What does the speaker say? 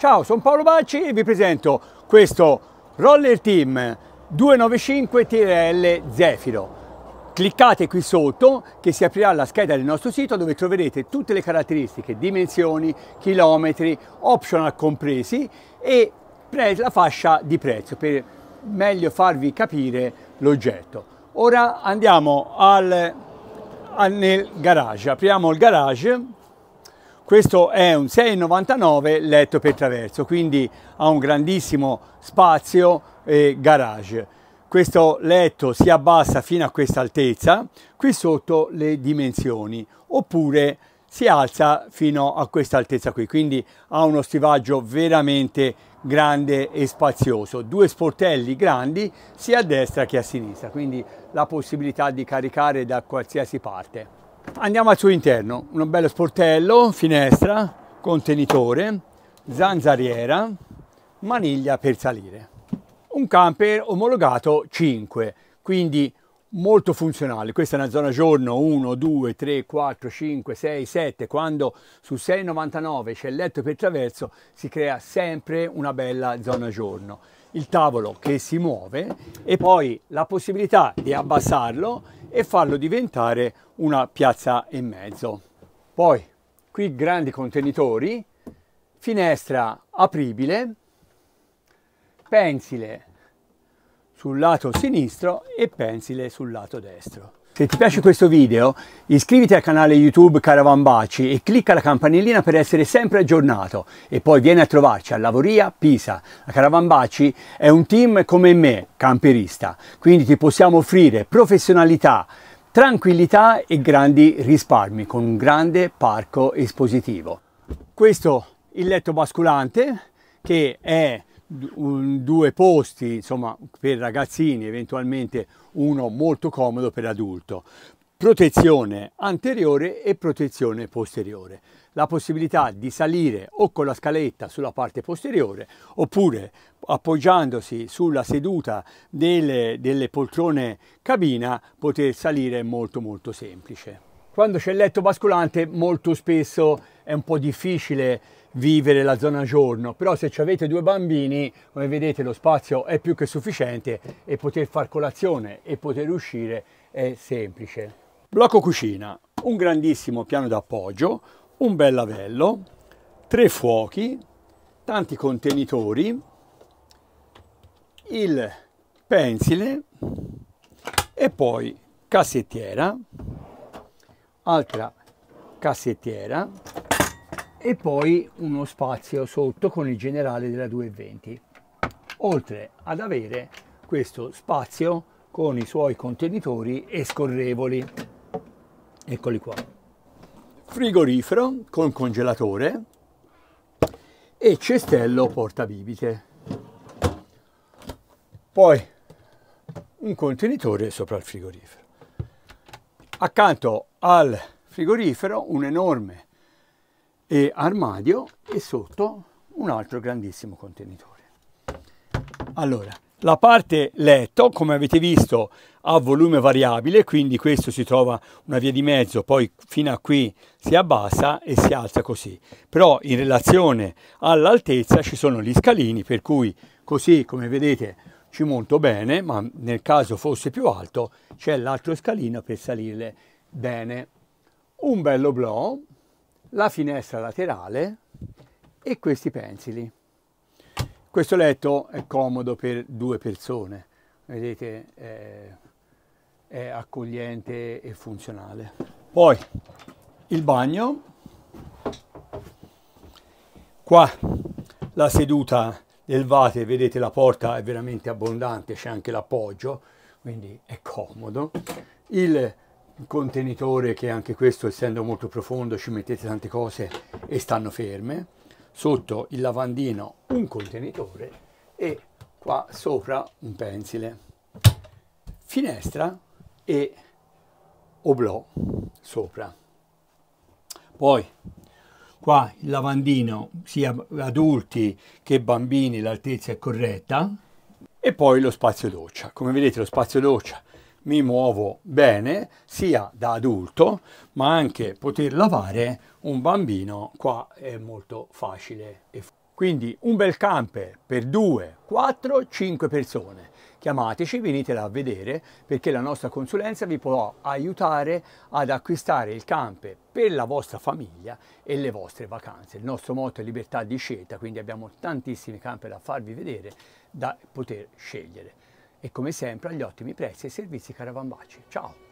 Ciao, sono Paolo Bacci e vi presento questo Roller Team 295 TRL Zefiro. Cliccate qui sotto che si aprirà la scheda del nostro sito dove troverete tutte le caratteristiche, dimensioni, chilometri, optional compresi e la fascia di prezzo per meglio farvi capire l'oggetto. Ora andiamo al, al, nel garage, apriamo il garage questo è un 6,99 letto per traverso, quindi ha un grandissimo spazio e garage. Questo letto si abbassa fino a questa altezza, qui sotto le dimensioni, oppure si alza fino a questa altezza qui, quindi ha uno stivaggio veramente grande e spazioso, due sportelli grandi sia a destra che a sinistra, quindi la possibilità di caricare da qualsiasi parte. Andiamo al suo interno, un bello sportello, finestra, contenitore, zanzariera, maniglia per salire. Un camper omologato 5, quindi molto funzionale. Questa è una zona giorno 1, 2, 3, 4, 5, 6, 7. Quando su 6,99 c'è il letto per traverso si crea sempre una bella zona giorno il tavolo che si muove e poi la possibilità di abbassarlo e farlo diventare una piazza e mezzo. Poi qui grandi contenitori, finestra apribile, pensile sul lato sinistro e pensile sul lato destro. Se ti piace questo video iscriviti al canale YouTube Caravan Baci e clicca la campanellina per essere sempre aggiornato e poi vieni a trovarci a Lavoria Pisa. La Caravan Baci è un team come me, camperista, quindi ti possiamo offrire professionalità, tranquillità e grandi risparmi con un grande parco espositivo. Questo è il letto basculante che è un, due posti insomma, per ragazzini, eventualmente uno molto comodo per adulto. Protezione anteriore e protezione posteriore. La possibilità di salire o con la scaletta sulla parte posteriore oppure appoggiandosi sulla seduta delle, delle poltrone cabina poter salire è molto molto semplice. Quando c'è il letto basculante molto spesso è un po' difficile vivere la zona giorno, però se avete due bambini, come vedete lo spazio è più che sufficiente e poter far colazione e poter uscire è semplice. Blocco cucina, un grandissimo piano d'appoggio, un bel lavello, tre fuochi, tanti contenitori, il pensile e poi cassettiera, altra cassettiera, e poi uno spazio sotto con il generale della 220 oltre ad avere questo spazio con i suoi contenitori e scorrevoli eccoli qua frigorifero con congelatore e cestello portabibite poi un contenitore sopra il frigorifero accanto al frigorifero un enorme e armadio e sotto un altro grandissimo contenitore. Allora, la parte letto, come avete visto, ha volume variabile, quindi questo si trova una via di mezzo, poi fino a qui si abbassa e si alza così. Però in relazione all'altezza ci sono gli scalini, per cui così, come vedete, ci monto bene, ma nel caso fosse più alto c'è l'altro scalino per salire bene. Un bello blow, la finestra laterale e questi pensili. Questo letto è comodo per due persone, vedete è, eh, è accogliente e funzionale. Poi il bagno, qua la seduta del vate, vedete la porta è veramente abbondante, c'è anche l'appoggio, quindi è comodo. Il contenitore che anche questo essendo molto profondo ci mettete tante cose e stanno ferme sotto il lavandino un contenitore e qua sopra un pensile finestra e oblò sopra poi qua il lavandino sia adulti che bambini l'altezza è corretta e poi lo spazio doccia come vedete lo spazio doccia mi muovo bene sia da adulto ma anche poter lavare un bambino qua è molto facile quindi un bel camper per 2 4 5 persone chiamateci venitela a vedere perché la nostra consulenza vi può aiutare ad acquistare il camper per la vostra famiglia e le vostre vacanze il nostro motto è libertà di scelta quindi abbiamo tantissimi camper da farvi vedere da poter scegliere e come sempre agli ottimi prezzi e servizi Caravan Baci. Ciao!